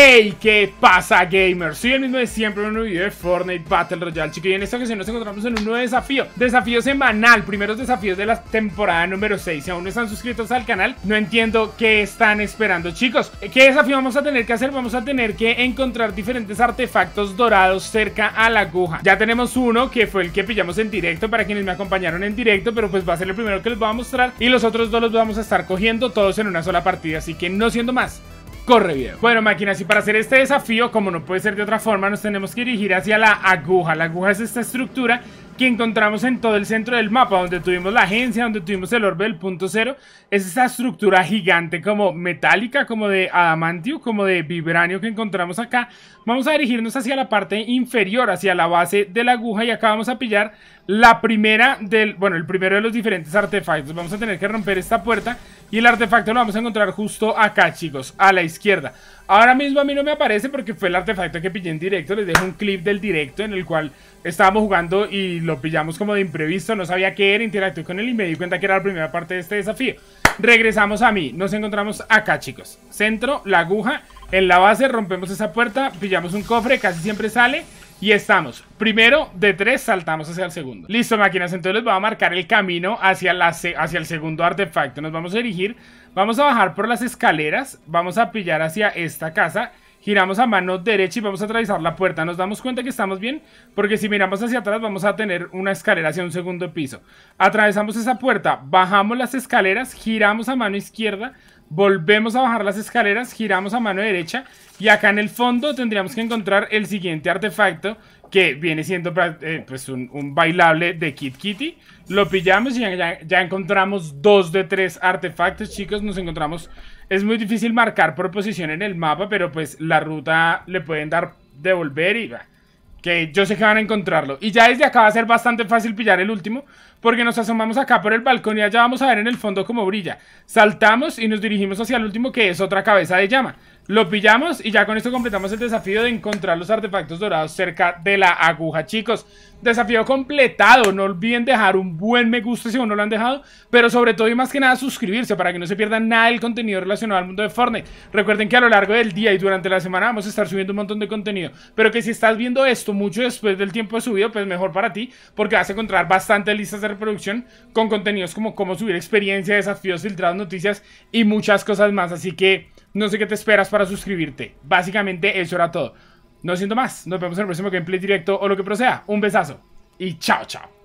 Hey, ¿qué pasa gamers? Soy el mismo de siempre un nuevo video de Fortnite Battle Royale Chicos, y en esta ocasión nos encontramos en un nuevo desafío Desafío semanal, primeros desafíos de la temporada número 6 Si aún no están suscritos al canal, no entiendo qué están esperando Chicos, ¿qué desafío vamos a tener que hacer? Vamos a tener que encontrar diferentes artefactos dorados cerca a la aguja Ya tenemos uno que fue el que pillamos en directo para quienes me acompañaron en directo Pero pues va a ser el primero que les voy a mostrar Y los otros dos los vamos a estar cogiendo todos en una sola partida Así que no siendo más, corre video. Bueno, máquinas, y para hacer este desafío, como no puede ser de otra forma, nos tenemos que dirigir hacia la aguja. La aguja es esta estructura que encontramos en todo el centro del mapa, donde tuvimos la agencia, donde tuvimos el orbe del punto cero, es esa estructura gigante como metálica, como de adamantio, como de vibranio que encontramos acá. Vamos a dirigirnos hacia la parte inferior, hacia la base de la aguja y acá vamos a pillar la primera del, bueno, el primero de los diferentes artefactos. Vamos a tener que romper esta puerta y el artefacto lo vamos a encontrar justo acá, chicos, a la izquierda. Ahora mismo a mí no me aparece porque fue el artefacto que pillé en directo, les dejo un clip del directo en el cual estábamos jugando y lo pillamos como de imprevisto, no sabía qué era, interactué con él y me di cuenta que era la primera parte de este desafío. Regresamos a mí, nos encontramos acá chicos, centro, la aguja, en la base rompemos esa puerta, pillamos un cofre, casi siempre sale y estamos. Primero de tres saltamos hacia el segundo. Listo, máquinas. Entonces les a marcar el camino hacia, hacia el segundo artefacto. Nos vamos a dirigir. Vamos a bajar por las escaleras. Vamos a pillar hacia esta casa giramos a mano derecha y vamos a atravesar la puerta. Nos damos cuenta que estamos bien, porque si miramos hacia atrás vamos a tener una escalera hacia un segundo piso. Atravesamos esa puerta, bajamos las escaleras, giramos a mano izquierda, Volvemos a bajar las escaleras, giramos a mano derecha y acá en el fondo tendríamos que encontrar el siguiente artefacto que viene siendo eh, pues un, bailable de Kit Kitty. Lo pillamos y ya, encontramos dos de tres artefactos, chicos. Nos encontramos... Es muy difícil marcar por posición en el mapa, pero pues la ruta le pueden dar devolver y va. Que yo sé que van a encontrarlo. Y ya desde acá va a ser bastante fácil pillar el último. Porque nos asomamos acá por el balcón y allá vamos a ver en el fondo cómo brilla. Saltamos y nos dirigimos hacia el último que es otra cabeza de llama. Lo pillamos y ya con esto completamos el desafío de encontrar los artefactos dorados cerca de la aguja, chicos. Desafío completado, no olviden dejar un buen me gusta si aún no lo han dejado, pero sobre todo y más que nada suscribirse para que no se pierdan nada del contenido relacionado al mundo de Fortnite. Recuerden que a lo largo del día y durante la semana vamos a estar subiendo un montón de contenido, pero que si estás viendo esto mucho después del tiempo de subido, pues mejor para ti, porque vas a encontrar bastantes listas de reproducción con contenidos como cómo subir experiencia, desafíos, filtrados, noticias y muchas cosas más, así que... No sé qué te esperas para suscribirte. Básicamente eso era todo. No siento más. Nos vemos en el próximo gameplay directo o lo que sea Un besazo y chao, chao.